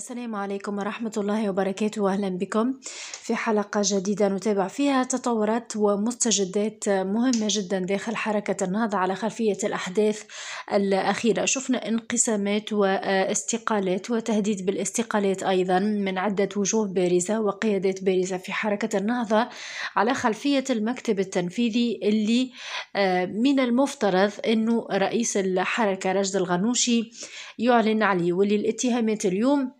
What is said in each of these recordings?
السلام عليكم ورحمة الله وبركاته وأهلا بكم في حلقة جديدة نتابع فيها تطورات ومستجدات مهمة جدا داخل حركة النهضة على خلفية الأحداث الأخيرة شفنا انقسامات واستقالات وتهديد بالاستقالات أيضا من عدة وجوه بارزة وقيادات بارزة في حركة النهضة على خلفية المكتب التنفيذي اللي آه، من المفترض أنه رئيس الحركة رشد الغنوشي يعلن عليه واللي الاتهامات اليوم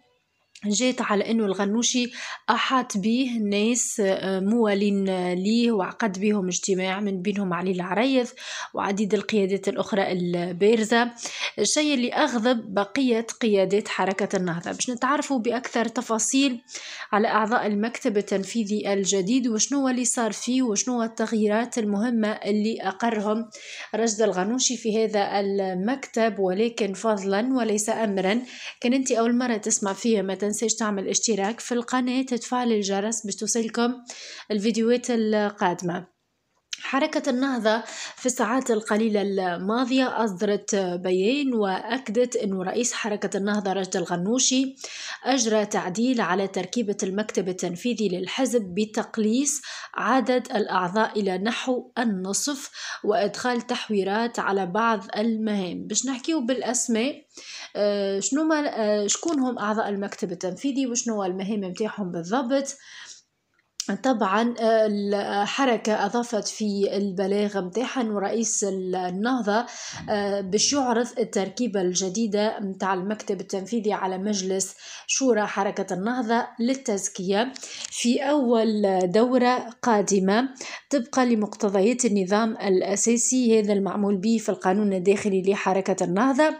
جات على انه الغنوشي احاط به ناس آه، موالين ليه وعقد بهم اجتماع من بينهم علي العريض وعديد القيادات الاخرى البارزه الشيء اللي اغضب بقيه قيادات حركه النهضه باش نتعرفوا باكثر تفاصيل على اعضاء المكتب التنفيذي الجديد وشنو اللي صار فيه وشنو التغييرات المهمه اللي اقرهم رشد الغنوشي في هذا المكتب ولكن فضلا وليس امرا كان انت اول مره تسمع فيها مثلا تنساش تعمل اشتراك في القناة تتفعل الجرس باش الفيديوهات القادمة حركة النهضة في الساعات القليلة الماضية أصدرت بيان وأكدت أن رئيس حركة النهضة رشد الغنوشي أجرى تعديل على تركيبة المكتب التنفيذي للحزب بتقليص عدد الأعضاء إلى نحو النصف وإدخال تحويرات على بعض المهام باش نحكيو بالأسماء آه، شنو آه، شكون هم أعضاء المكتب التنفيذي وشنو المهام متاعهم بالضبط طبعا آه، الحركة آه، أضافت في البلاغ متاحا ورئيس رئيس النهضة آه، باش يعرض التركيبة الجديدة متاع المكتب التنفيذي على مجلس شورى حركة النهضة للتزكية في أول دورة قادمة طبقا لمقتضيات النظام الأساسي هذا المعمول به في القانون الداخلي لحركة النهضة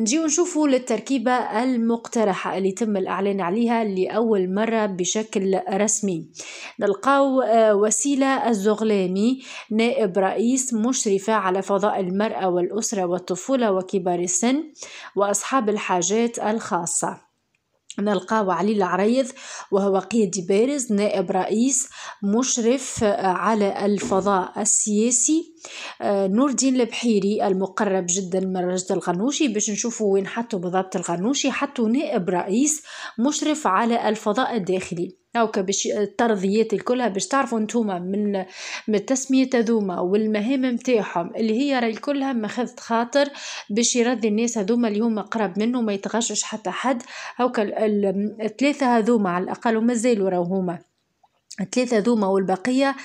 نجيو نشوفوا للتركيبة المقترحة اللي تم الإعلان عليها لأول مرة بشكل رسمي نلقاو آه، وسيلة الزغلامي نائب رئيس مشرفة على فضاء المرأة والأسرة والطفولة وكبار السن وأصحاب الحاجات الخاصة نلقاو علي العريض وهو قيادي بارز نائب رئيس مشرف آه، على الفضاء السياسي آه، نور الدين البحيري المقرب جدا من رجل الغنوشي باش نشوفوا وين حطوا بالضبط الغنوشي حطوا نائب رئيس مشرف على الفضاء الداخلي هاوكا باش آه، الترضيات الكلها باش تعرفوا نتوما من من التسميه هذوما والمهام نتاعهم اللي هي راهي كلها ماخذت خاطر باش يرضي الناس هذوما اللي هما قرب منه ما يتغشش حتى حد هاوكا الثلاثه هذوما على الاقل ومازالوا راهو هما ثلاثة دوما والبقية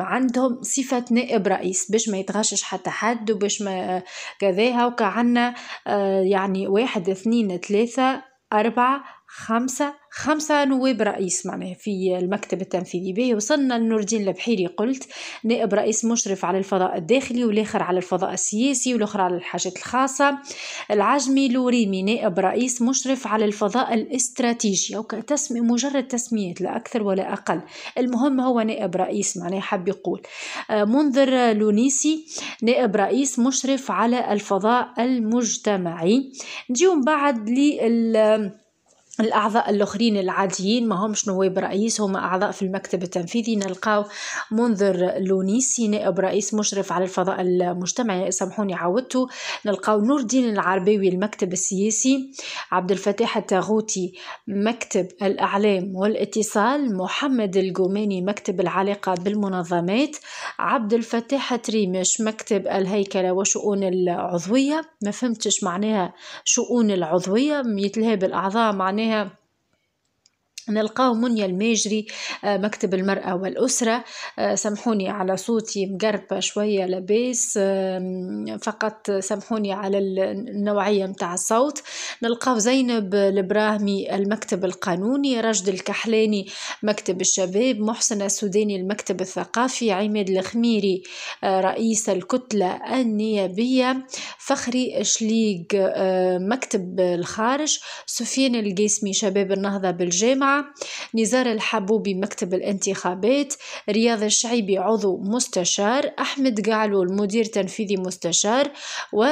عندهم صفة نائب رئيس باش ما يتغشش حتى حد وباش ما كذاها وكعنا آه، يعني واحد اثنين ثلاثة أربعة خمسة خمسة نواب رئيس معناها في المكتب التنفيذي به وصلنا لنور الدين البحيري قلت نائب رئيس مشرف على الفضاء الداخلي والآخر على الفضاء السياسي والآخر على الحاجات الخاصة العجمي لوريمي نائب رئيس مشرف على الفضاء الاستراتيجي وكتسمي مجرد تسميات لا أكثر ولا أقل المهم هو نائب رئيس معناها حاب يقول آه، منذر لونيسي نائب رئيس مشرف على الفضاء المجتمعي نجيو بعد لل الأعضاء الأخرين العاديين ما همش نواب رئيس هم أعضاء في المكتب التنفيذي نلقاو منذر لونيسي نائب رئيس مشرف على الفضاء المجتمعي سامحوني عودتو نلقاو نور الدين العرباوي المكتب السياسي عبد الفتاح التاغوتي مكتب الأعلام والاتصال محمد الجوماني مكتب العلاقة بالمنظمات عبد الفتاح تريمش مكتب الهيكلة وشؤون العضوية ما فهمتش معناها شؤون العضوية يتلهى بالأعضاء معناها Yeah. نلقاو منيا الماجري آه، مكتب المرأة والأسرة آه، سامحوني على صوتي مقربة شوية لباس فقط سامحوني على النوعية متاع الصوت نلقاو زينب البراهمي المكتب القانوني رشد الكحلاني مكتب الشباب محسن السوداني المكتب الثقافي عماد الخميري آه، رئيس الكتلة النيابية فخري شليق مكتب الخارج سفيان القاسمي شباب النهضة بالجامعة نزار الحبوبي مكتب الانتخابات رياض الشعيبي عضو مستشار أحمد قعلو المدير تنفيذي مستشار ومن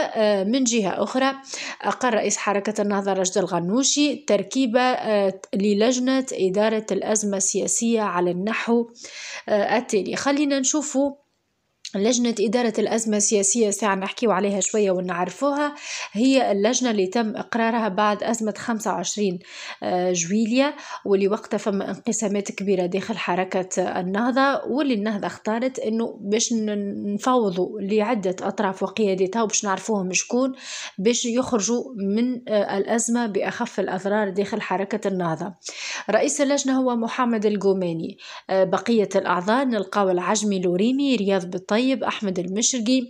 آه، جهة أخرى أقر رئيس حركة النهضة رشد الغنوشي تركيبة آه، للجنة إدارة الأزمة السياسية على النحو آه، التالي خلينا نشوفه لجنة إدارة الأزمة السياسية ساعة نحكيو عليها شوية ونعرفوها هي اللجنة اللي تم إقرارها بعد أزمة 25 آه، جويلية واللي وقتها فما انقسامات كبيرة داخل حركة النهضة واللي النهضة اختارت أنه باش نفوضوا لعدة أطراف وقيادتها وباش نعرفوهم شكون باش يخرجوا من آه، الأزمة بأخف الأضرار داخل حركة النهضة رئيس اللجنة هو محمد القوماني آه، بقية الأعضاء نلقاو العجمي لوريمي رياض بالطيب الطيب أحمد المشرقي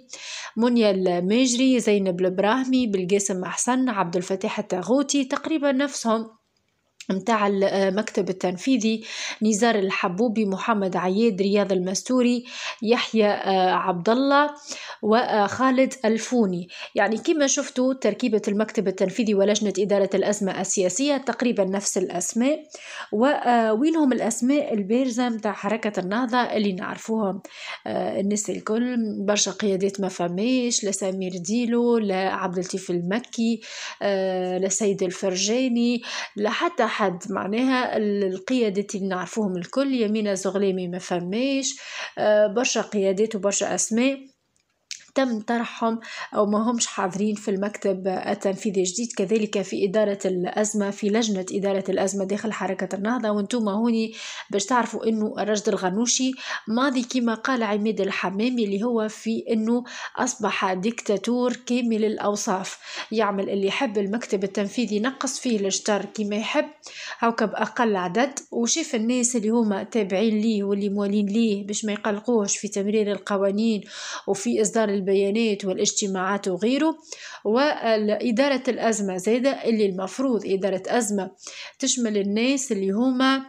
منيا الماجري زينب البراهمي بالقاسم أحسن عبد الفتاح التاغوتي تقريبا نفسهم متاع المكتب آه، التنفيذي نزار الحبوبي محمد عياد رياض المستوري يحيى آه، عبد الله وخالد آه، الفوني يعني كما شفتوا تركيبة المكتب التنفيذي ولجنة إدارة الأزمة السياسية تقريبا نفس الأسماء وينهم الأسماء البارزة متاع حركة النهضة اللي نعرفوهم الناس الكل برشا قيادات ما فماش لسامير ديلو لعبد اللطيف المكي لسيد الفرجاني لحتى حد معناها القيادات اللي نعرفوهم الكل يمينة زغليمي ما فماش آه، برشا قيادات وبرشا أسماء تم طرحهم أو ما همش حاضرين في المكتب التنفيذي الجديد كذلك في إدارة الأزمة في لجنة إدارة الأزمة داخل حركة النهضة وانتم هوني باش تعرفوا أنه الرشد الغنوشي ماضي كما قال عماد الحمامي اللي هو في أنه أصبح ديكتاتور كامل الأوصاف يعمل اللي يحب المكتب التنفيذي نقص فيه الشطر كما يحب أو بأقل عدد وشاف الناس اللي هما تابعين ليه واللي موالين ليه باش ما يقلقوهش في تمرير القوانين وفي إصدار البيانات والاجتماعات وغيره وإدارة الأزمة زادة اللي المفروض إدارة أزمة تشمل الناس اللي هما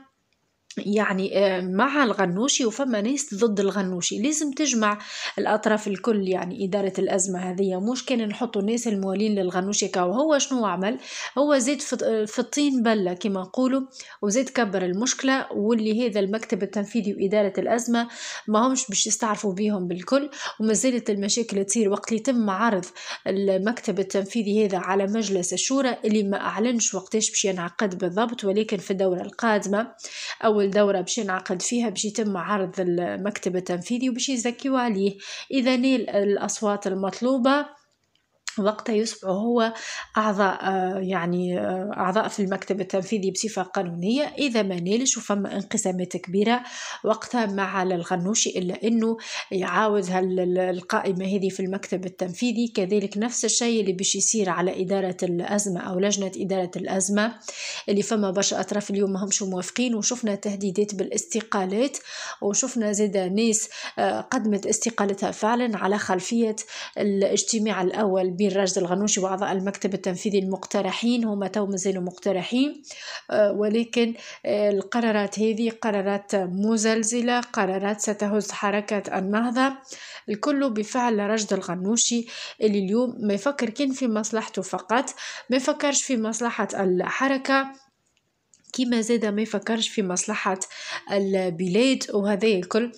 يعني آه، مع الغنوشي وفما ناس ضد الغنوشي لازم تجمع الاطراف الكل يعني اداره الازمه هذه مش كان نحطوا الناس الموالين للغنوشي كاو هو شنو عمل هو زاد في الطين بله كما نقولوا وزاد كبر المشكله واللي هذا المكتب التنفيذي واداره الازمه ما همش باش يستعرفوا بيهم بالكل وما زالت المشاكل تصير وقت اللي يتم عرض المكتب التنفيذي هذا على مجلس الشورى اللي ما اعلنش وقتاش باش ينعقد بالضبط ولكن في الدوره القادمه او أول دورة باش ينعقد فيها باش يتم عرض المكتب التنفيذي وباش يزكيو عليه إذا نيل الأصوات المطلوبة وقتها يصبح هو أعضاء آه، يعني آه، أعضاء في المكتب التنفيذي بصفة قانونية إذا ما نالش وفما انقسامات كبيرة وقتها مع الغنوشي إلا أنه يعاود القائمة هذه في المكتب التنفيذي كذلك نفس الشيء اللي باش يصير على إدارة الأزمة أو لجنة إدارة الأزمة اللي فما برشا أطراف اليوم ما همش موافقين وشفنا تهديدات بالاستقالات وشفنا زيدا ناس آه، قدمت استقالتها فعلا على خلفية الاجتماع الأول بين راجد الغنوشي وأعضاء المكتب التنفيذي المقترحين هما تو مازالوا مقترحين آه، ولكن آه، القرارات هذه قرارات مزلزلة قرارات ستهز حركة النهضة الكل بفعل رشد الغنوشي اللي اليوم ما يفكر كان في مصلحته فقط ما يفكرش في مصلحة الحركة كما زاد ما يفكرش في مصلحة البلاد وهذا الكل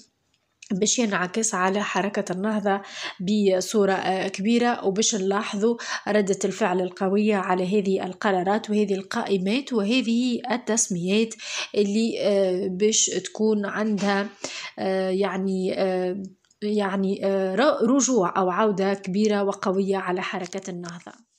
باش ينعكس على حركة النهضة بصورة آه، كبيرة وباش نلاحظوا ردة الفعل القوية على هذه القرارات وهذه القائمات وهذه التسميات اللي آه، باش تكون عندها آه، يعني يعني رجوع أو عودة كبيرة وقوية على حركة النهضة